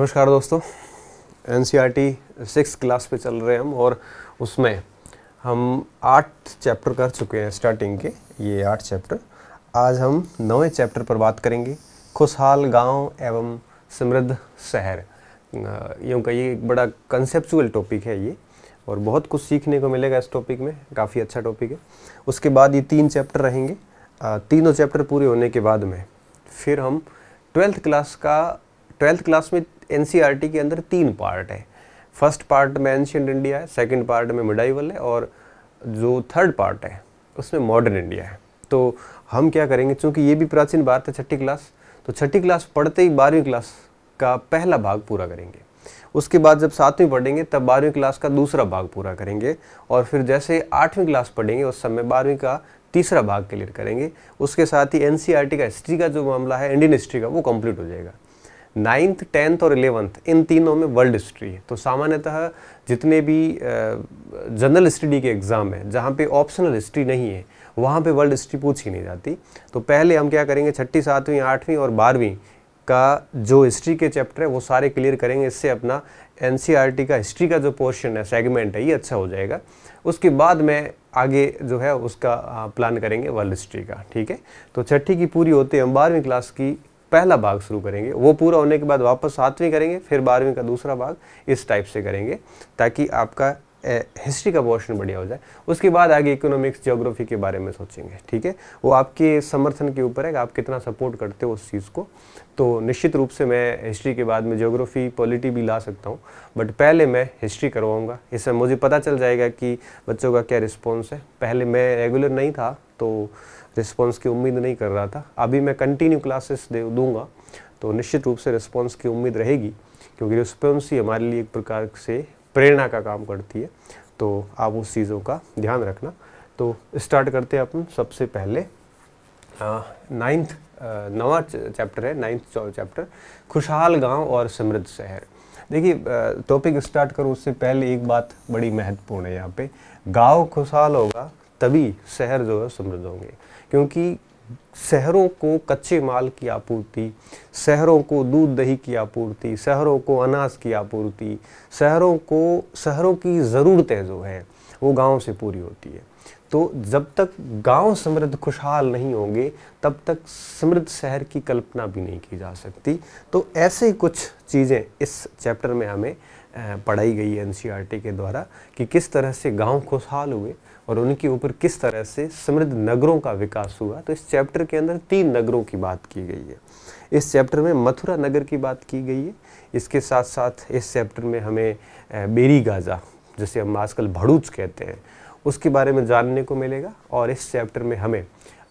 नमस्कार दोस्तों N C R NCERT six class पे चल रहे हैं हम और उसमें हम आठ चैप्टर कर चुके हैं स्टार्टिंग के ये आठ चैप्टर आज हम नवे चैप्टर पर बात करेंगे खुशहाल गांव एवं समृद्ध शहर यूँ कहिए एक बड़ा कंसेप्चुअल टॉपिक है ये और बहुत कुछ सीखने को मिलेगा इस टॉपिक में काफ़ी अच्छा टॉपिक है उसके बाद ये तीन चैप्टर रहेंगे तीनों चैप्टर पूरे होने के बाद में फिर हम ट्वेल्थ क्लास का ट्वेल्थ क्लास में एन के अंदर तीन पार्ट है फर्स्ट पार्ट में एंशियंट इंडिया है सेकेंड पार्ट में मिडाइवल है और जो थर्ड पार्ट है उसमें मॉडर्न इंडिया है तो हम क्या करेंगे चूँकि ये भी प्राचीन भारत है छठी क्लास तो छठी क्लास पढ़ते ही बारहवीं क्लास का पहला भाग पूरा करेंगे उसके बाद जब सातवीं पढ़ेंगे तब बारहवीं क्लास का दूसरा भाग पूरा करेंगे और फिर जैसे आठवीं क्लास पढ़ेंगे उस समय बारहवीं का तीसरा भाग क्लियर करेंगे उसके साथ ही एन e का हिस्ट्री का जो मामला है इंडियन हिस्ट्री का वो कम्प्लीट हो जाएगा नाइन्थ टेंथ और इलेवंथ इन तीनों में वर्ल्ड हिस्ट्री है तो सामान्यतः जितने भी जनरल स्टडी के एग्ज़ाम हैं जहाँ पे ऑप्शनल हिस्ट्री नहीं है वहाँ पे वर्ल्ड हिस्ट्री पूछी नहीं जाती तो पहले हम क्या करेंगे छठी सातवीं आठवीं और बारहवीं का जो हिस्ट्री के चैप्टर है वो सारे क्लियर करेंगे इससे अपना एन e का हिस्ट्री का जो पोर्शन है सेगमेंट है ये अच्छा हो जाएगा उसके बाद में आगे जो है उसका प्लान करेंगे वर्ल्ड हिस्ट्री का ठीक है तो छठी की पूरी होते हम बारहवीं क्लास की पहला भाग शुरू करेंगे वो पूरा होने के बाद वापस सातवीं करेंगे फिर बारहवीं का दूसरा भाग इस टाइप से करेंगे ताकि आपका हिस्ट्री का पोर्शन बढ़िया हो जाए उसके बाद आगे इकोनॉमिक्स जोग्राफी के बारे में सोचेंगे ठीक है वो आपके समर्थन के ऊपर है आप कितना सपोर्ट करते हो उस चीज़ को तो निश्चित रूप से मैं हिस्ट्री के बाद में ज्योग्राफी पॉलिटी भी ला सकता हूँ बट पहले मैं हिस्ट्री करवाऊँगा इससे मुझे पता चल जाएगा कि बच्चों का क्या रिस्पॉन्स है पहले मैं रेगुलर नहीं था तो रिस्पॉन्स की उम्मीद नहीं कर रहा था अभी मैं कंटिन्यू क्लासेस दे दूँगा तो निश्चित रूप से रिस्पॉन्स की उम्मीद रहेगी क्योंकि रिस्पॉन्स ही हमारे लिए एक प्रकार से प्रेरणा का काम करती है तो आप उस चीज़ों का ध्यान रखना तो स्टार्ट करते हैं अपन सबसे पहले नाइन्थ नवा चैप्टर है नाइन्थ चैप्टर खुशहाल गांव और समृद्ध शहर देखिए टॉपिक स्टार्ट करो उससे पहले एक बात बड़ी महत्वपूर्ण है यहाँ पे गांव खुशहाल होगा तभी शहर जो है समृद्ध होंगे क्योंकि शहरों को कच्चे माल की आपूर्ति शहरों को दूध दही की आपूर्ति शहरों को अनाज की आपूर्ति शहरों को शहरों की ज़रूरतें जो हैं वो गाँव से पूरी होती है तो जब तक गांव समृद्ध खुशहाल नहीं होंगे तब तक समृद्ध शहर की कल्पना भी नहीं की जा सकती तो ऐसे ही कुछ चीज़ें इस चैप्टर में हमें पढ़ाई गई है एन के द्वारा कि किस तरह से गांव खुशहाल हुए और उनके ऊपर किस तरह से समृद्ध नगरों का विकास हुआ तो इस चैप्टर के अंदर तीन नगरों की बात की गई है इस चैप्टर में मथुरा नगर की बात की गई है इसके साथ साथ इस चैप्टर में हमें बेरी गाजा जिसे हम आजकल भड़ूच कहते हैं उसके बारे में जानने को मिलेगा और इस चैप्टर में हमें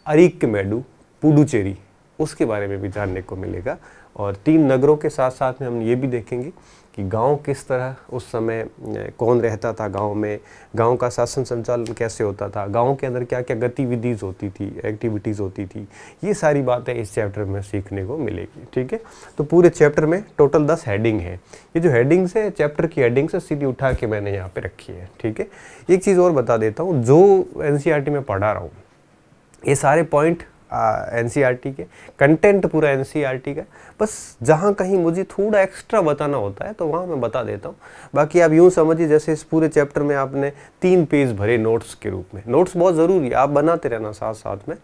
अरिक मेडू पुडुचेरी उसके बारे में भी जानने को मिलेगा और तीन नगरों के साथ साथ में हम ये भी देखेंगे कि गांव किस तरह उस समय कौन रहता था गांव में गांव का शासन संचालन कैसे होता था गांव के अंदर क्या क्या गतिविधिज़ होती थी एक्टिविटीज़ होती थी ये सारी बातें इस चैप्टर में सीखने को मिलेगी ठीक है तो पूरे चैप्टर में टोटल दस हेडिंग है ये जो हेडिंग्स है चैप्टर की हेडिंग्स है सीधी उठा के मैंने यहाँ पर रखी है ठीक है एक चीज़ और बता देता हूँ जो एन e में पढ़ा रहा हूँ ये सारे पॉइंट एन e के कंटेंट पूरा एन e का बस जहाँ कहीं मुझे थोड़ा एक्स्ट्रा बताना होता है तो वहाँ मैं बता देता हूँ बाकी आप यूँ समझिए जैसे इस पूरे चैप्टर में आपने तीन पेज भरे नोट्स के रूप में नोट्स बहुत ज़रूरी है आप बनाते रहना साथ साथ में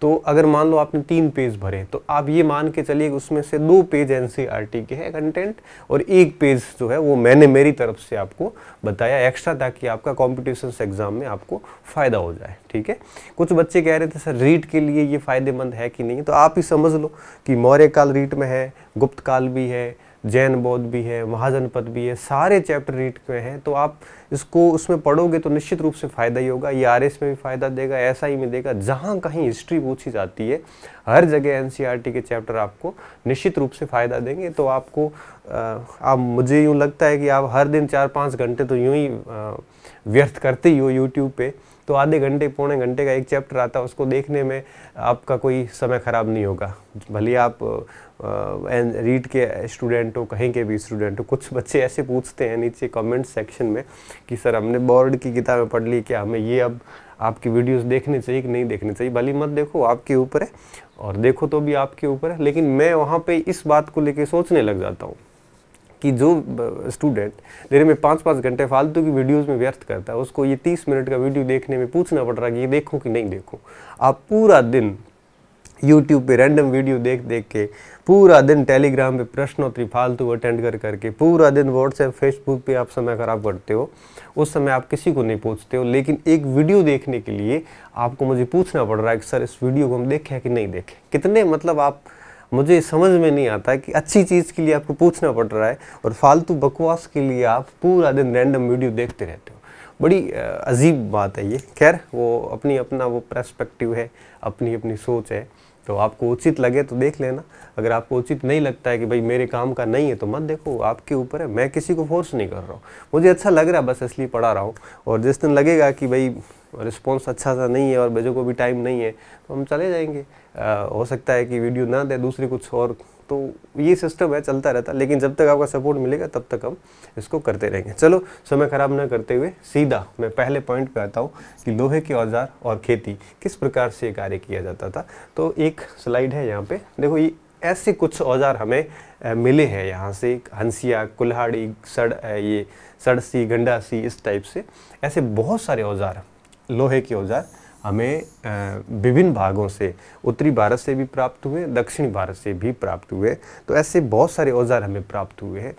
तो अगर मान लो आपने तीन पेज भरे तो आप ये मान के चलिए उसमें से दो पेज एन e के है कंटेंट और एक पेज जो है वो मैंने मेरी तरफ से आपको बताया एक्स्ट्रा ताकि आपका कॉम्पिटिशन एग्ज़ाम में आपको फ़ायदा हो जाए ठीक है कुछ बच्चे कह रहे थे सर रीट के लिए ये फ़ायदेमंद है कि नहीं तो आप ही समझ लो कि मौर्य काल रीट में है गुप्त काल भी है जैन बौद्ध भी है महाजनपद भी है सारे चैप्टर रीट में हैं तो आप इसको उसमें पढ़ोगे तो निश्चित रूप से फ़ायदा ही होगा ये आर एस में भी फ़ायदा देगा एस आई में देगा जहाँ कहीं हिस्ट्री पूछी जाती है हर जगह एन सी आर टी के चैप्टर आपको निश्चित रूप से फ़ायदा देंगे तो आपको आप मुझे यूँ लगता है कि आप हर दिन चार पाँच घंटे तो यूँ ही व्यर्थ करते ही हो यूट्यूब पर तो आधे घंटे पौने घंटे का एक चैप्टर आता है उसको देखने में आपका कोई समय ख़राब नहीं होगा भले आप रीड के स्टूडेंट हो कहीं के भी स्टूडेंट हो कुछ बच्चे ऐसे पूछते हैं नीचे कमेंट सेक्शन में कि सर हमने बोर्ड की किताबें पढ़ ली क्या हमें ये अब आपकी वीडियोस देखने चाहिए कि नहीं देखने चाहिए भली मत देखो आपके ऊपर है और देखो तो भी आपके ऊपर है लेकिन मैं वहाँ पे इस बात को लेके सोचने लग जाता हूँ कि जो स्टूडेंट मेरे में पाँच पाँच घंटे फालतू की वीडियोस में व्यर्थ करता है उसको ये तीस मिनट का वीडियो देखने में पूछना पड़ रहा है कि ये देखो कि नहीं देखो आप पूरा दिन यूट्यूब पे रैंडम वीडियो देख देख के पूरा दिन टेलीग्राम पे प्रश्नोत्तरी फालतू अटेंड कर करके पूरा दिन व्हाट्सएप फेसबुक पे आप समय खराब करते हो उस समय आप किसी को नहीं पूछते हो लेकिन एक वीडियो देखने के लिए आपको मुझे पूछना पड़ रहा है कि सर इस वीडियो को हम देखें कि नहीं देखें कितने मतलब आप मुझे समझ में नहीं आता कि अच्छी चीज़ के लिए आपको पूछना पड़ रहा है और फालतू बकवास के लिए आप पूरा दिन रैंडम वीडियो देखते रहते हो बड़ी अजीब बात है ये खैर वो अपनी अपना वो प्रस्पेक्टिव है अपनी अपनी सोच है तो आपको उचित लगे तो देख लेना अगर आपको उचित नहीं लगता है कि भाई मेरे काम का नहीं है तो मत देखो आपके ऊपर है मैं किसी को फोर्स नहीं कर रहा हूँ मुझे अच्छा लग रहा है बस इसलिए पढ़ा रहा हूँ और जिस दिन लगेगा कि भाई रिस्पॉन्स अच्छा सा नहीं है और भेजो को भी टाइम नहीं है तो हम चले जाएंगे आ, हो सकता है कि वीडियो ना दे दूसरी कुछ और तो ये सिस्टम है चलता रहता लेकिन जब तक आपका सपोर्ट मिलेगा तब तक हम इसको करते रहेंगे चलो समय ख़राब ना करते हुए सीधा मैं पहले पॉइंट पे आता हूँ कि लोहे के औजार और खेती किस प्रकार से कार्य किया जाता था तो एक स्लाइड है यहाँ पे देखो ये ऐसे कुछ औजार हमें मिले हैं यहाँ से हंसिया कुल्हाड़ी सड़ ये सड़सी गंडासी इस टाइप से ऐसे बहुत सारे औजार लोहे के औजार हमें विभिन्न भागों से उत्तरी भारत से भी प्राप्त हुए दक्षिण भारत से भी प्राप्त हुए तो ऐसे बहुत सारे औजार हमें प्राप्त हुए हैं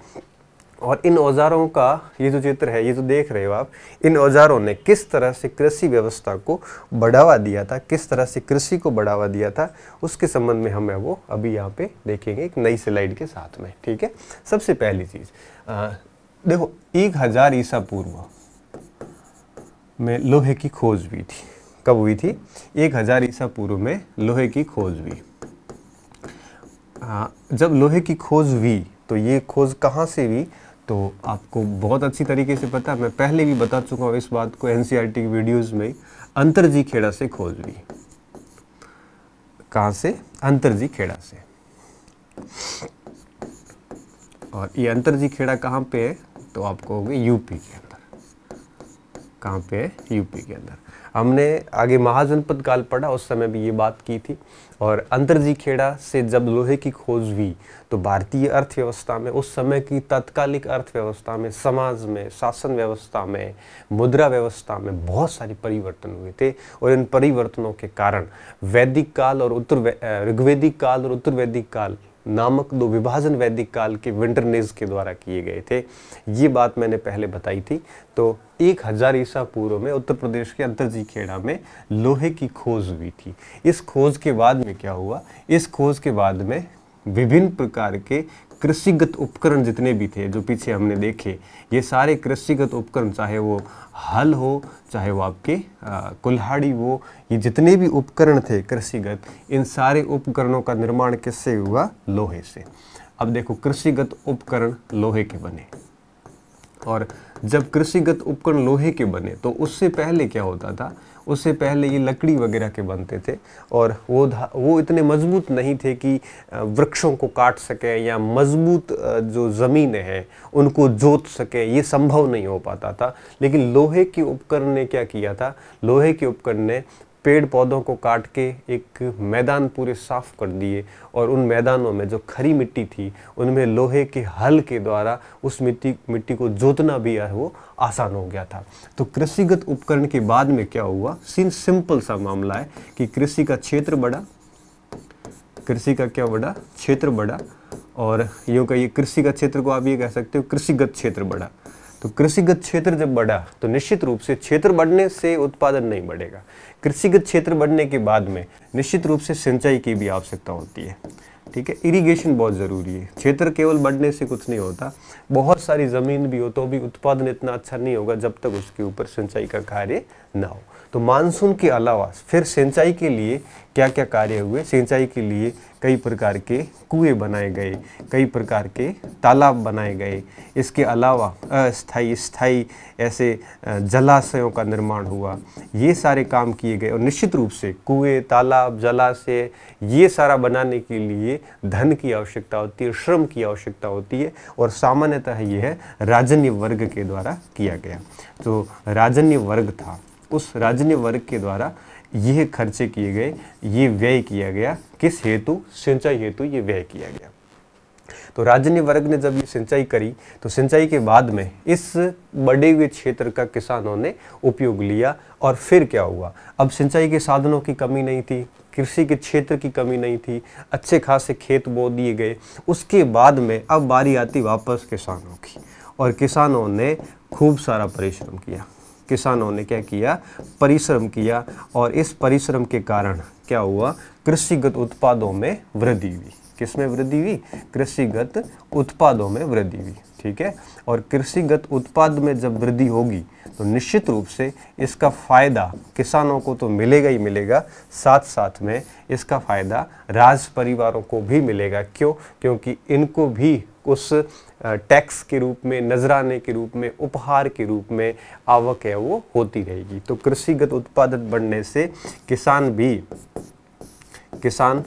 और इन औजारों का ये जो चित्र है ये जो देख रहे हो आप इन औजारों ने किस तरह से कृषि व्यवस्था को बढ़ावा दिया था किस तरह से कृषि को बढ़ावा दिया था उसके संबंध में हमें वो अभी यहाँ पे देखेंगे एक नई स्लाइड के साथ में ठीक है सबसे पहली चीज़ देखो एक हज़ार ईसा पूर्व में लोहे की खोज हुई थी कब हुई थी एक हज़ार ईसा पूर्व में लोहे की खोज हुई हाँ, जब लोहे की खोज हुई तो ये खोज कहाँ से हुई तो आपको बहुत अच्छी तरीके से पता है मैं पहले भी बता चुका हूँ इस बात को एन की e वीडियोज़ में अंतरजी खेड़ा से खोज हुई कहाँ से अंतरजी खेड़ा से और ये अंतरजी खेड़ा कहाँ पे है तो आपको होगी यूपी के कहाँ पे है यूपी के अंदर हमने आगे महाजनपद काल पढ़ा उस समय भी ये बात की थी और अंतरजी खेड़ा से जब लोहे की खोज हुई तो भारतीय अर्थव्यवस्था में उस समय की तत्कालिक अर्थव्यवस्था में समाज में शासन व्यवस्था में मुद्रा व्यवस्था में बहुत सारे परिवर्तन हुए थे और इन परिवर्तनों के कारण वैदिक काल और उत्तर ऋग्वेदिक काल और उत्तर वैदिक काल नामक दो विभाजन वैदिक काल के विंटरनेज के द्वारा किए गए थे ये बात मैंने पहले बताई थी तो एक हज़ार ईसा पूर्व में उत्तर प्रदेश के अंतरजी खेड़ा में लोहे की खोज हुई थी इस खोज के बाद में क्या हुआ इस खोज के बाद में विभिन्न प्रकार के कृषिगत उपकरण जितने भी थे जो पीछे हमने देखे ये सारे कृषिगत उपकरण चाहे वो हल हो चाहे वो आपके कुल्हाड़ी हो ये जितने भी उपकरण थे कृषिगत इन सारे उपकरणों का निर्माण किससे हुआ लोहे से अब देखो कृषिगत उपकरण लोहे के बने और जब कृषिगत उपकरण लोहे के बने तो उससे पहले क्या होता था उससे पहले ये लकड़ी वगैरह के बनते थे और वो वो इतने मजबूत नहीं थे कि वृक्षों को काट सकें या मजबूत जो ज़मीन हैं उनको जोत सकें ये संभव नहीं हो पाता था लेकिन लोहे के उपकरण ने क्या किया था लोहे के उपकरण ने पेड़ पौधों को काट के एक मैदान पूरे साफ कर दिए और उन मैदानों में जो खरी मिट्टी थी उनमें लोहे के हल के द्वारा उस मिट्टी मिट्टी को जोतना भी है वो आसान हो गया था तो कृषिगत उपकरण के बाद में क्या हुआ सीन सिंपल सा मामला है कि कृषि का क्षेत्र बढ़ा कृषि का क्या बढ़ा क्षेत्र बढ़ा और यूँ कहिए कृषि का क्षेत्र को आप ये कह सकते हो कृषिगत क्षेत्र बढ़ा तो कृषिगत क्षेत्र जब बढ़ा तो निश्चित रूप से क्षेत्र बढ़ने से उत्पादन नहीं बढ़ेगा कृषिगत क्षेत्र बढ़ने के बाद में निश्चित रूप से सिंचाई की भी आवश्यकता होती है ठीक है इरिगेशन बहुत ज़रूरी है क्षेत्र केवल बढ़ने से कुछ नहीं होता बहुत सारी ज़मीन भी हो तो भी उत्पादन इतना अच्छा नहीं होगा जब तक उसके ऊपर सिंचाई का कार्य ना हो तो मानसून के अलावा फिर सिंचाई के लिए क्या क्या कार्य हुए सिंचाई के लिए कई प्रकार के कुएं बनाए गए कई प्रकार के तालाब बनाए गए इसके अलावा अस्थाई स्थाई ऐसे जलाशयों का निर्माण हुआ ये सारे काम किए गए और निश्चित रूप से कुएं तालाब जलाशय ये सारा बनाने के लिए धन की आवश्यकता होती है श्रम की आवश्यकता होती है और सामान्यतः यह है राजन्य वर्ग के द्वारा किया गया तो राजन्य वर्ग था उस राजन्य वर्ग के द्वारा ये खर्चे किए गए ये व्यय किया गया किस हेतु सिंचाई हेतु ये व्यय किया गया तो राजन्य वर्ग ने जब ये सिंचाई करी तो सिंचाई के बाद में इस बढ़े हुए क्षेत्र का किसानों ने उपयोग लिया और फिर क्या हुआ अब सिंचाई के साधनों की कमी नहीं थी कृषि के क्षेत्र की कमी नहीं थी अच्छे खासे खेत बो दिए गए उसके बाद में अब बारी आती वापस किसानों की और किसानों ने खूब सारा परिश्रम किया किसानों ने क्या किया परिश्रम किया और इस परिश्रम के कारण क्या हुआ कृषिगत उत्पादों में वृद्धि हुई किस में वृद्धि हुई कृषिगत उत्पादों में वृद्धि हुई ठीक है और कृषिगत उत्पाद में जब वृद्धि होगी तो निश्चित रूप से इसका फ़ायदा किसानों को तो मिलेगा ही मिलेगा साथ साथ में इसका फ़ायदा राज परिवारों को भी मिलेगा क्यों क्योंकि इनको भी उस टैक्स के रूप में नजराने के रूप में उपहार के रूप में आवक है वो होती रहेगी तो कृषिगत उत्पादन बढ़ने से किसान भी किसान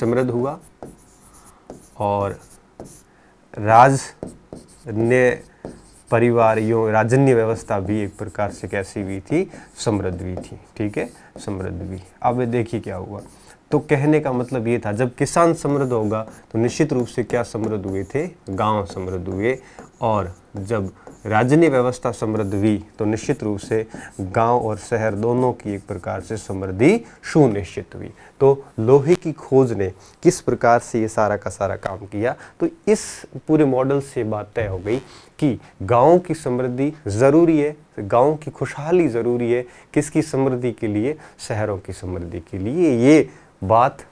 समृद्ध हुआ और राज ने परिवार यो राजन्य व्यवस्था भी एक प्रकार से कैसी हुई थी समृद्ध भी थी ठीक है समृद्ध भी अब देखिए क्या हुआ तो कहने का मतलब ये था जब किसान समृद्ध होगा तो निश्चित रूप से क्या समृद्ध हुए थे गांव समृद्ध हुए और जब राजनीय व्यवस्था समृद्ध हुई तो निश्चित रूप से गांव और शहर दोनों की एक प्रकार से समृद्धि सुनिश्चित हुई तो लोहे की खोज ने किस प्रकार से ये सारा का सारा काम किया तो इस पूरे मॉडल से बात तय हो गई कि गाँव की समृद्धि ज़रूरी है गाँव की खुशहाली ज़रूरी है किसकी समृद्धि के लिए शहरों की समृद्धि के लिए ये बात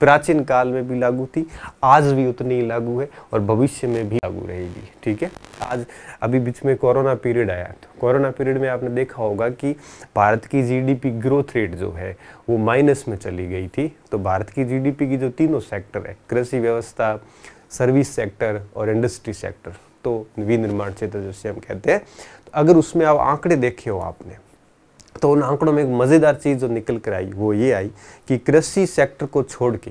प्राचीन काल में भी लागू थी आज भी उतनी ही लागू है और भविष्य में भी लागू रहेगी ठीक है आज अभी बीच में कोरोना पीरियड आया तो कोरोना पीरियड में आपने देखा होगा कि भारत की जीडीपी ग्रोथ रेट जो है वो माइनस में चली गई थी तो भारत की जीडीपी की जो तीनों सेक्टर है कृषि व्यवस्था सर्विस सेक्टर और इंडस्ट्री सेक्टर तो विनिर्माण क्षेत्र जिससे हम कहते हैं तो अगर उसमें आप आंकड़े देखे हो आपने तो उन आंकड़ों में एक मज़ेदार चीज़ जो निकल कर आई वो ये आई कि कृषि सेक्टर को छोड़ के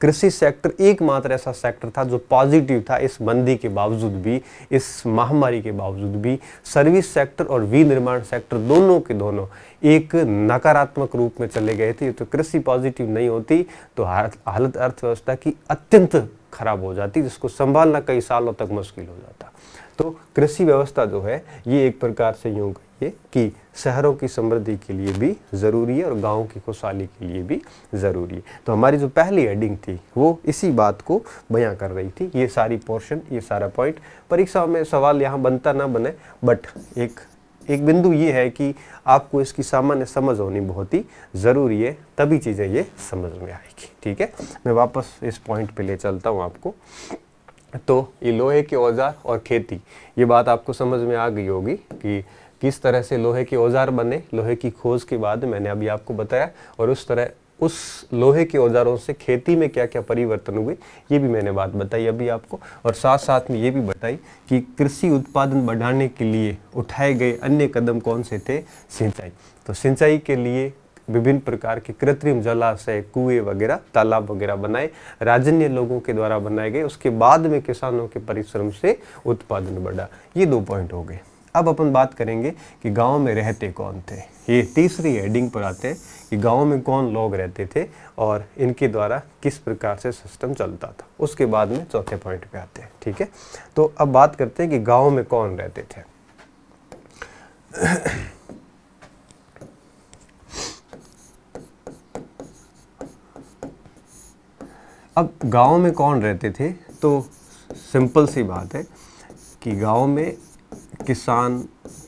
कृषि सेक्टर एकमात्र ऐसा सेक्टर था जो पॉजिटिव था इस मंदी के बावजूद भी इस महामारी के बावजूद भी सर्विस सेक्टर और विनिर्माण सेक्टर दोनों के दोनों एक नकारात्मक रूप में चले गए थे तो कृषि पॉजिटिव नहीं होती तो हालत अर्थव्यवस्था की अत्यंत खराब हो जाती जिसको संभालना कई सालों तक मुश्किल हो जाता तो कृषि व्यवस्था जो है ये एक प्रकार से यूँ कहिए कि शहरों की समृद्धि के लिए भी ज़रूरी है और गाँव की खुशहाली के लिए भी ज़रूरी है तो हमारी जो पहली हेडिंग थी वो इसी बात को बयां कर रही थी ये सारी पोर्शन ये सारा पॉइंट परीक्षा में सवाल यहाँ बनता ना बने बट एक एक बिंदु ये है कि आपको इसकी सामान्य समझ होनी बहुत ही ज़रूरी है तभी चीज़ें ये समझ में आएगी ठीक है मैं वापस इस पॉइंट पे ले चलता हूँ आपको तो ये लोहे के औज़ार और खेती ये बात आपको समझ में आ गई होगी कि किस तरह से लोहे के औज़ार बने लोहे की खोज के बाद मैंने अभी आपको बताया और उस तरह उस लोहे के औजारों से खेती में क्या क्या परिवर्तन हुए ये भी मैंने बात बताई अभी आपको और साथ साथ में ये भी बताई कि कृषि उत्पादन बढ़ाने के लिए उठाए गए अन्य कदम कौन से थे सिंचाई तो सिंचाई के लिए विभिन्न प्रकार के कृत्रिम जलाशय कुएं वगैरह तालाब वगैरह बनाए राजन्य लोगों के द्वारा बनाए गए उसके बाद में किसानों के परिश्रम से उत्पादन बढ़ा ये दो पॉइंट हो गए अब अपन बात करेंगे कि गांव में रहते कौन थे ये तीसरी हेडिंग पर आते हैं कि गांव में कौन लोग रहते थे और इनके द्वारा किस प्रकार से सिस्टम चलता था उसके बाद में चौथे पॉइंट पे आते हैं ठीक है तो अब बात करते हैं कि गांव में कौन रहते थे अब गांव में कौन रहते थे तो सिंपल सी बात है कि गांव में किसान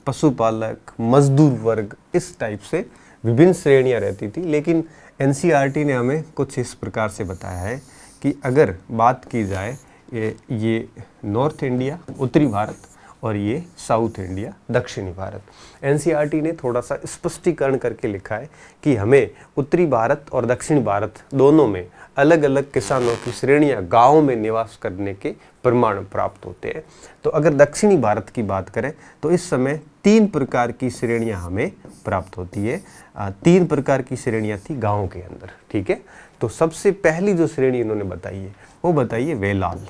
पशुपालक मजदूर वर्ग इस टाइप से विभिन्न श्रेणियां रहती थी लेकिन एन ने हमें कुछ इस प्रकार से बताया है कि अगर बात की जाए ये नॉर्थ इंडिया उत्तरी भारत और ये साउथ इंडिया दक्षिणी भारत एनसीईआरटी ने थोड़ा सा स्पष्टीकरण करके लिखा है कि हमें उत्तरी भारत और दक्षिण भारत दोनों में अलग अलग किसानों की श्रेणियाँ गाँव में निवास करने के प्रमाण प्राप्त होते हैं तो अगर दक्षिणी भारत की बात करें तो इस समय तीन प्रकार की श्रेणियाँ हमें प्राप्त होती है तीन प्रकार की श्रेणियाँ थी गाँव के अंदर ठीक है तो सबसे पहली जो श्रेणी इन्होंने बताई है वो बताइए वेलाल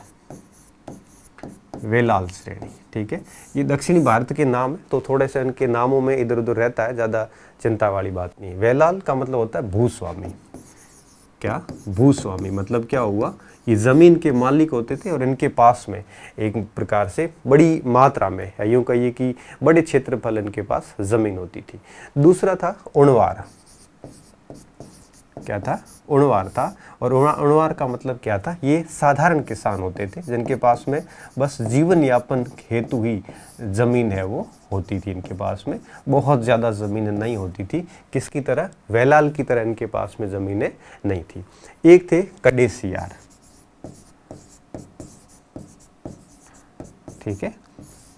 वेलाल श्रेणी ठीक है ये दक्षिणी भारत के नाम है तो थोड़े से इनके नामों में इधर उधर रहता है ज़्यादा चिंता वाली बात नहीं है वेलाल का मतलब होता है भूस्वामी क्या भूस्वामी मतलब क्या हुआ ये ज़मीन के मालिक होते थे और इनके पास में एक प्रकार से बड़ी मात्रा में यूँ कहिए कि बड़े क्षेत्रफल इनके पास ज़मीन होती थी दूसरा था उणवार क्या था उणवार था और उणवार का मतलब क्या था ये साधारण किसान होते थे जिनके पास में बस जीवन यापन हेतु ही ज़मीन है वो होती थी इनके पास में बहुत ज़्यादा जमीन नहीं होती थी किसकी तरह वैलाल की तरह इनके पास में ज़मीनें नहीं थी एक थे कडेसियार ठीक है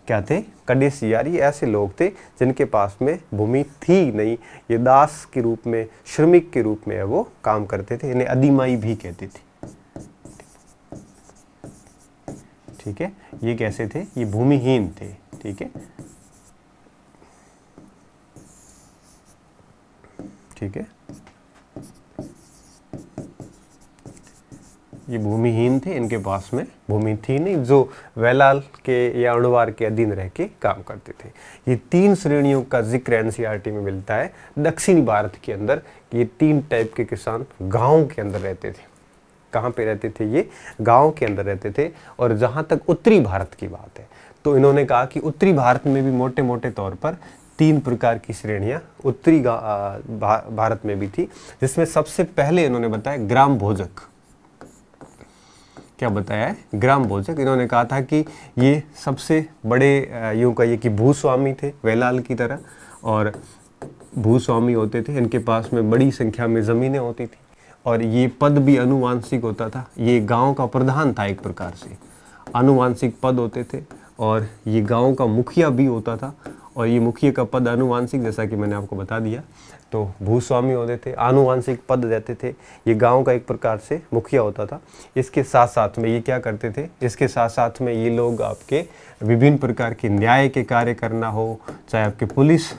क्या थे कडेसी यार ऐसे लोग थे जिनके पास में भूमि थी नहीं ये दास के रूप में श्रमिक के रूप में वो काम करते थे इन्हें अधिमाई भी कहते थे ठीक है ये कैसे थे ये भूमिहीन थे ठीक है ठीक है ये भूमिहीन थे इनके पास में भूमि थी नहीं जो वेलाल के या अणुवार के अधीन रह के काम करते थे ये तीन श्रेणियों का जिक्र एनसीईआरटी में मिलता है दक्षिणी भारत के अंदर ये तीन टाइप के किसान गाँव के अंदर रहते थे कहाँ पे रहते थे ये गाँव के अंदर रहते थे और जहाँ तक उत्तरी भारत की बात है तो इन्होंने कहा कि उत्तरी भारत में भी मोटे मोटे तौर पर तीन प्रकार की श्रेणियाँ उत्तरी भारत में भी थी जिसमें सबसे पहले इन्होंने बताया ग्राम भोजक क्या बताया है ग्राम भोजक इन्होंने कहा था कि ये सबसे बड़े यूँ कहिए कि भूस्वामी थे वेलाल की तरह और भूस्वामी होते थे इनके पास में बड़ी संख्या में ज़मीनें होती थी और ये पद भी अनुवांशिक होता था ये गांव का प्रधान था एक प्रकार से अनुवांशिक पद होते थे और ये गांव का मुखिया भी होता था और ये मुखिया का पद अनुवांशिक जैसा कि मैंने आपको बता दिया तो भूस्वामी होते थे आनुवांशिक पद देते थे ये गांव का एक प्रकार से मुखिया होता था इसके साथ साथ में ये क्या करते थे इसके साथ साथ में ये लोग आपके विभिन्न प्रकार के न्याय के कार्य करना हो चाहे आपके पुलिस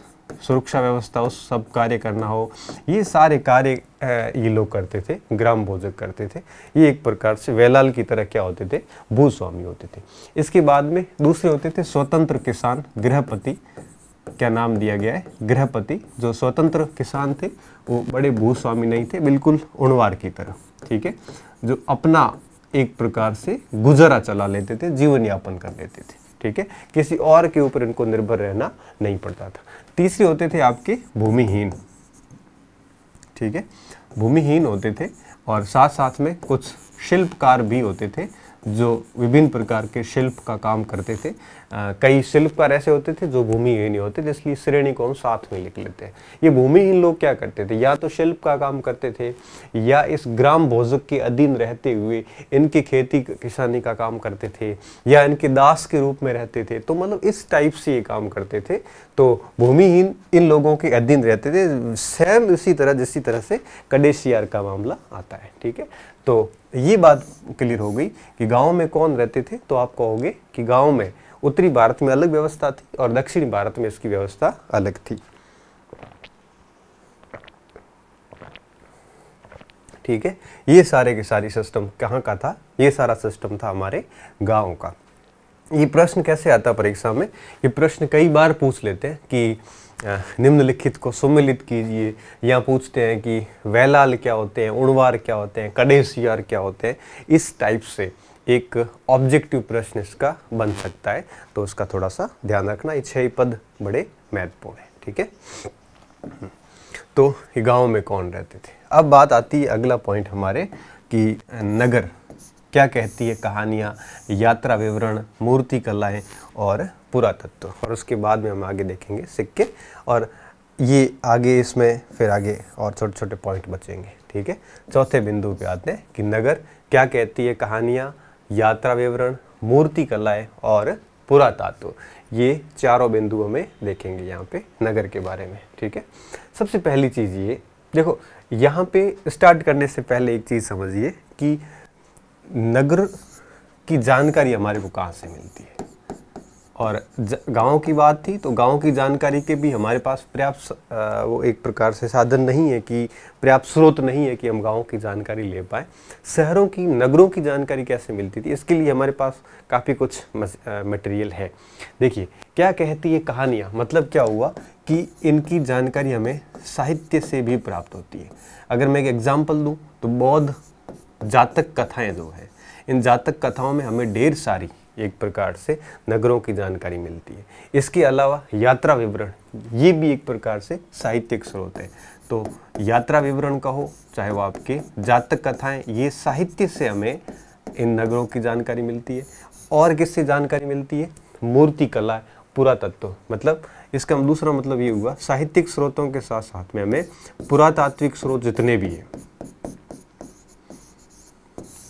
सुरक्षा व्यवस्था उस सब कार्य करना हो ये सारे कार्य ये लोग करते थे ग्राम भोजक करते थे ये एक प्रकार से वेलाल की तरह क्या होते थे भूस्वामी होते थे इसके बाद में दूसरे होते थे स्वतंत्र किसान गृहपति क्या नाम दिया गया है गृहपति जो स्वतंत्र किसान थे वो बड़े भूस्वामी नहीं थे बिल्कुल उणवार की तरह ठीक है जो अपना एक प्रकार से गुजारा चला लेते थे जीवन यापन कर लेते थे ठीक है किसी और के ऊपर इनको निर्भर रहना नहीं पड़ता था तीसरे होते थे आपके भूमिहीन ठीक है भूमिहीन होते थे और साथ साथ में कुछ शिल्पकार भी होते थे जो विभिन्न प्रकार के शिल्प का काम करते थे आ, कई शिल्पकार ऐसे होते थे जो भूमिहीन होते थे इसलिए श्रेणी को हम साथ में लिख लेते हैं ये भूमिहीन लोग क्या करते थे या तो शिल्प का काम करते थे या इस ग्राम भोजक के अधीन रहते हुए इनकी खेती किसानी का काम करते थे या इनके दास के रूप में रहते थे तो मतलब इस टाइप से ये काम करते थे तो भूमिहीन इन लोगों के अधीन रहते थे सेम उसी तरह जिसी तरह से कडेशियार का मामला आता है ठीक है तो ये बात क्लियर हो गई कि गाँव में कौन रहते थे तो आप कहोगे कि गाँव में उत्तरी भारत में अलग व्यवस्था थी और दक्षिणी भारत में इसकी व्यवस्था अलग थी ठीक है ये सारे के सारे सिस्टम कहाँ का था ये सारा सिस्टम था हमारे गाँव का ये प्रश्न कैसे आता परीक्षा में ये प्रश्न कई बार पूछ लेते हैं कि निम्नलिखित को सम्मिलित कीजिए या पूछते हैं कि वैलाल क्या होते हैं उड़वार क्या होते हैं कडेसियार क्या होते हैं इस टाइप से एक ऑब्जेक्टिव प्रश्न इसका बन सकता है तो उसका थोड़ा सा ध्यान रखना ये छह पद बड़े महत्वपूर्ण है ठीक है तो गांव में कौन रहते थे अब बात आती है अगला पॉइंट हमारे कि नगर क्या कहती है कहानियाँ यात्रा विवरण मूर्ति कलाएँ और पुरातत्व और उसके बाद में हम आगे देखेंगे सिक्के और ये आगे इसमें फिर आगे और छोटे छोटे पॉइंट बचेंगे ठीक है चौथे बिंदु पे आते हैं कि नगर क्या कहती है कहानियाँ यात्रा विवरण मूर्ति कलाएँ और पुरातत्व ये चारों बिंदु हमें देखेंगे यहाँ पे नगर के बारे में ठीक है सबसे पहली चीज़ ये देखो यहाँ पे स्टार्ट करने से पहले एक चीज़ समझिए कि नगर की जानकारी हमारे को कहाँ से मिलती है और गाँव की बात थी तो गाँव की जानकारी के भी हमारे पास पर्याप्त वो एक प्रकार से साधन नहीं है कि पर्याप्त स्रोत नहीं है कि हम गाँव की जानकारी ले पाए शहरों की नगरों की जानकारी कैसे मिलती थी इसके लिए हमारे पास काफ़ी कुछ मटेरियल है देखिए क्या कहती है कहानियाँ मतलब क्या हुआ कि इनकी जानकारी हमें साहित्य से भी प्राप्त होती है अगर मैं एक एग्ज़ाम्पल दूँ तो बौद्ध जातक कथाएं जो हैं इन जातक कथाओं में हमें ढेर सारी एक प्रकार से नगरों की जानकारी मिलती है इसके अलावा यात्रा विवरण ये भी एक प्रकार से साहित्यिक स्रोत है तो यात्रा विवरण कहो चाहे वो आपके जातक कथाएं ये साहित्य से हमें इन नगरों की जानकारी मिलती है और किससे जानकारी मिलती है मूर्ति कला पुरातत्व मतलब इसका दूसरा मतलब ये हुआ साहित्यिक स्रोतों के साथ साथ में हमें पुरातात्विक स्रोत जितने भी हैं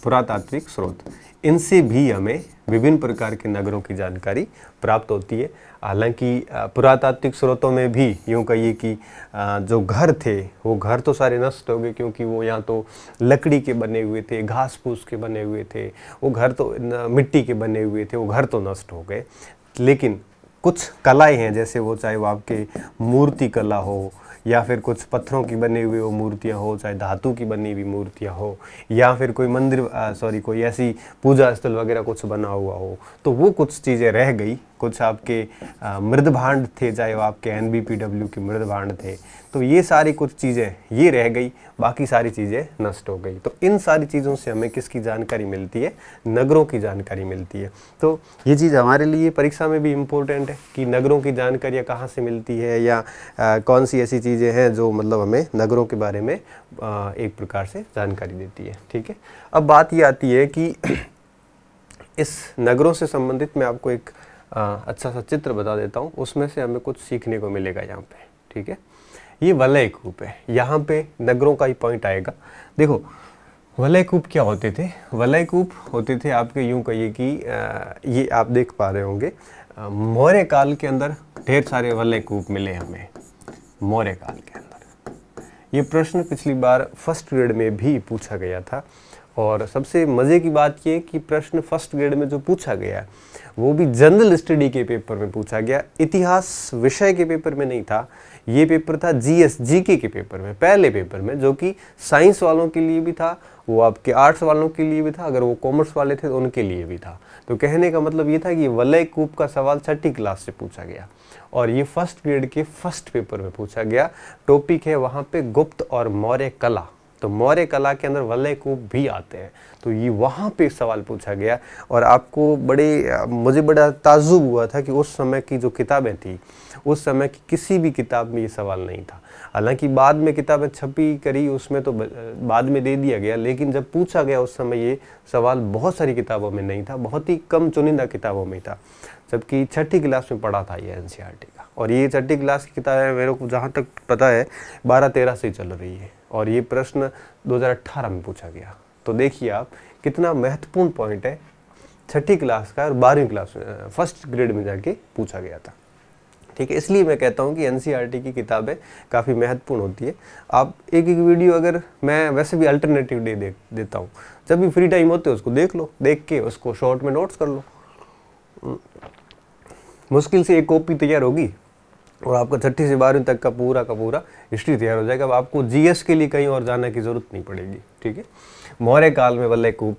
पुरातात्विक स्रोत इनसे भी हमें विभिन्न प्रकार के नगरों की जानकारी प्राप्त होती है हालांकि पुरातात्विक स्रोतों में भी यूँ कहिए कि जो घर थे वो घर तो सारे नष्ट हो गए क्योंकि वो यहाँ तो लकड़ी के बने हुए थे घास फूस के बने हुए थे वो घर तो मिट्टी के बने हुए थे वो घर तो नष्ट हो गए लेकिन कुछ कलाएँ हैं जैसे वो चाहे वो आपके मूर्ति कला हो या फिर कुछ पत्थरों की बनी हुई वो मूर्तियाँ हो चाहे धातु की बनी हुई मूर्तियाँ हो या फिर कोई मंदिर सॉरी कोई ऐसी पूजा स्थल वगैरह कुछ बना हुआ हो तो वो कुछ चीज़ें रह गई कुछ आपके मृद भांड थे चाहे वो आपके एन बी पी डब्ल्यू के मृद भांड थे तो ये सारी कुछ चीज़ें ये रह गई बाकी सारी चीज़ें नष्ट हो गई तो इन सारी चीज़ों से हमें किसकी जानकारी मिलती है नगरों की जानकारी मिलती है तो ये चीज़ हमारे लिए परीक्षा में भी इम्पोर्टेंट है कि नगरों की जानकारियाँ कहाँ से मिलती है या आ, कौन सी ऐसी चीज़ें हैं जो मतलब हमें नगरों के बारे में आ, एक प्रकार से जानकारी देती है ठीक है अब बात ये आती है कि इस नगरों से संबंधित मैं आपको एक आ, अच्छा सा चित्र बता देता हूँ उसमें से हमें कुछ सीखने को मिलेगा यहाँ पे ठीक है ये वलय कूप है यहाँ पे नगरों का ही पॉइंट आएगा देखो वलय कूप क्या होते थे वलय कूप होते थे आपके यूँ कहिए कि ये आप देख पा रहे होंगे मौर्य काल के अंदर ढेर सारे वलय कूप मिले हमें मौर्य काल के अंदर ये प्रश्न पिछली बार फर्स्ट ग्रेड में भी पूछा गया था और सबसे मज़े की बात ये कि प्रश्न फर्स्ट ग्रेड में जो पूछा गया वो भी जनरल स्टडी के पेपर में पूछा गया इतिहास विषय के पेपर में नहीं था ये पेपर था जी एस जी के, के पेपर में पहले पेपर में जो कि साइंस वालों के लिए भी था वो आपके आर्ट्स वालों के लिए भी था अगर वो कॉमर्स वाले थे तो उनके लिए भी था तो कहने का मतलब ये था कि वलय कूप का सवाल छठी क्लास से पूछा गया और ये फर्स्ट ग्रेड के फर्स्ट पेपर में पूछा गया टॉपिक है वहाँ पे गुप्त और मौर्य कला तो मौर्य कला के अंदर वलय को भी आते हैं तो ये वहाँ पे सवाल पूछा गया और आपको बड़े मुझे बड़ा ताजुब हुआ था कि उस समय की जो किताबें थी उस समय की किसी भी किताब में ये सवाल नहीं था हालांकि बाद में किताबें छपी करी उसमें तो बाद में दे दिया गया लेकिन जब पूछा गया उस समय ये सवाल बहुत सारी किताबों में नहीं था बहुत ही कम चुनिंदा किताबों में था जबकि छठी क्लास में पढ़ा था ये एन का और ये छठी क्लास की किताबें मेरे को जहाँ तक पता है बारह तेरह से चल रही है और ये प्रश्न 2018 में पूछा गया तो देखिए आप कितना महत्वपूर्ण पॉइंट है छठी क्लास का और बारहवीं क्लास में फर्स्ट ग्रेड में जाके पूछा गया था ठीक है इसलिए मैं कहता हूँ कि एन e की किताबें काफ़ी महत्वपूर्ण होती है आप एक एक वीडियो अगर मैं वैसे भी अल्टरनेटिव डे दे देता हूँ जब भी फ्री टाइम होते हो उसको देख लो देख के उसको शॉर्ट में नोट्स कर लो मुश्किल से एक कॉपी तैयार होगी और आपका छठी से बारहवीं तक का पूरा का पूरा हिस्ट्री तैयार हो जाएगा अब आपको जीएस के लिए कहीं और जाने की ज़रूरत नहीं पड़ेगी ठीक है मौर्य काल में वल्लयकूप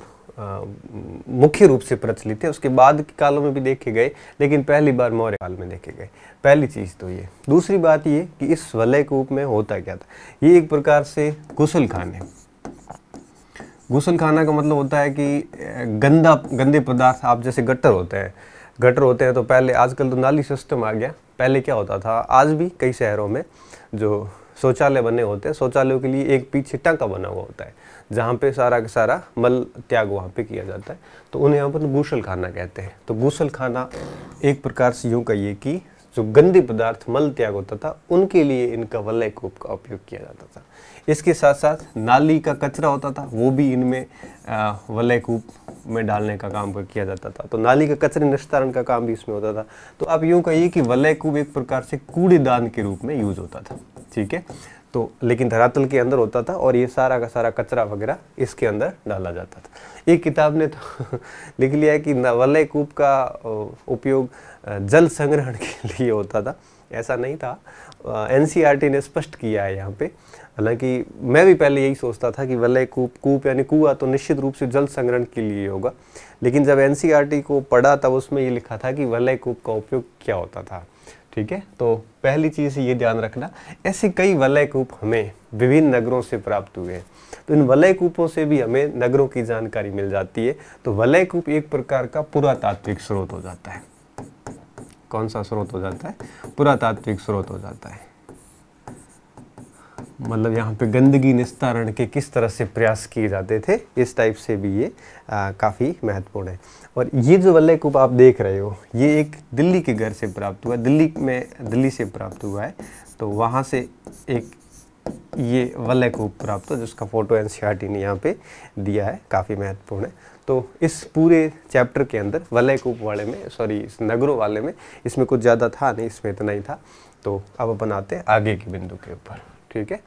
मुख्य रूप से प्रचलित है उसके बाद के कालों में भी देखे गए लेकिन पहली बार मौर्य काल में देखे गए पहली चीज़ तो ये दूसरी बात ये कि इस वल्लयकूप में होता क्या था ये एक प्रकार से गुसल खाने गुसल खाना का मतलब होता है कि गंदा गंदे पदार्थ आप जैसे गट्टर होते हैं गटर होते हैं तो पहले आजकल तो नाली सिस्टम आ गया पहले क्या होता था आज भी कई शहरों में जो शौचालय बने होते हैं शौचालयों के लिए एक पीछे टाका बना हुआ होता है जहाँ पे सारा का सारा मल त्याग वहाँ पे किया जाता है तो उन्हें यहाँ पर गुसल खाना कहते हैं तो गुसल खाना एक प्रकार से यूँ कहिए कि जो गंदे पदार्थ मल त्याग होता था उनके लिए इनका वलय कूप का उपयोग किया जाता था इसके साथ साथ नाली का कचरा होता था वो भी इनमें वलय कूप में डालने का काम किया जाता था तो नाली का कचरे निस्तारण का काम भी इसमें होता था तो आप यूँ कहिए कि वलय कूप एक प्रकार से कूड़ेदान के रूप में यूज़ होता था ठीक है तो लेकिन धरातल के अंदर होता था और ये सारा का सारा कचरा वगैरह इसके अंदर डाला जाता था एक किताब ने तो लिख लिया है कि नवलय कूप का उपयोग जल संग्रहण के लिए होता था ऐसा नहीं था एन ने स्पष्ट किया है यहाँ पे हालांकि मैं भी पहले यही सोचता था कि वलय कूप कूप यानी कुआ तो निश्चित रूप से जल संग्रहण के लिए होगा लेकिन जब एन को पढ़ा तब उसमें ये लिखा था कि वलय कूप का उपयोग क्या होता था ठीक है तो पहली चीज़ ये ध्यान रखना ऐसे कई वलय कूप हमें विभिन्न नगरों से प्राप्त हुए हैं तो इन वलय कूपों से भी हमें नगरों की जानकारी मिल जाती है तो वलय कूप एक प्रकार का पुरातात्विक स्रोत हो जाता है कौन सा स्रोत हो जाता है पुरातात्विक स्रोत हो जाता है मतलब यहाँ पे गंदगी निस्तारण के किस तरह से प्रयास किए जाते थे इस टाइप से भी ये काफ़ी महत्वपूर्ण है और ये जो वल्लय कुप आप देख रहे हो ये एक दिल्ली के घर से प्राप्त हुआ दिल्ली में दिल्ली से प्राप्त हुआ है तो वहाँ से एक ये वलय कुप प्राप्त हो जिसका फ़ोटो एन सी ने यहाँ पे दिया है काफ़ी महत्वपूर्ण है तो इस पूरे चैप्टर के अंदर वलय कुप वाले में सॉरी इस नगरों वाले में इसमें कुछ ज़्यादा था नहीं इसमें इतना ही था तो अब अपन आते हैं आगे के बिंदु के ऊपर ठीक है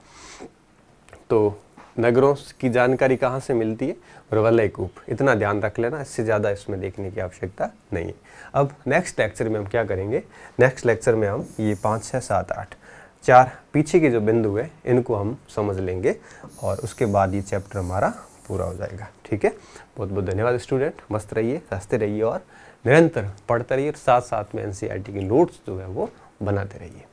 तो नगरों की जानकारी कहाँ से मिलती है और रवलय कूप इतना ध्यान रख लेना इससे ज़्यादा इसमें देखने की आवश्यकता नहीं है अब नेक्स्ट लेक्चर में हम क्या करेंगे नेक्स्ट लेक्चर में हम ये पाँच छः सात आठ चार पीछे के जो बिंदु है इनको हम समझ लेंगे और उसके बाद ये चैप्टर हमारा पूरा हो जाएगा ठीक है बहुत बहुत धन्यवाद स्टूडेंट मस्त रहिए हंसते रहिए और निरंतर पढ़ते रहिए और साथ साथ में एन की नोट्स जो है वो बनाते रहिए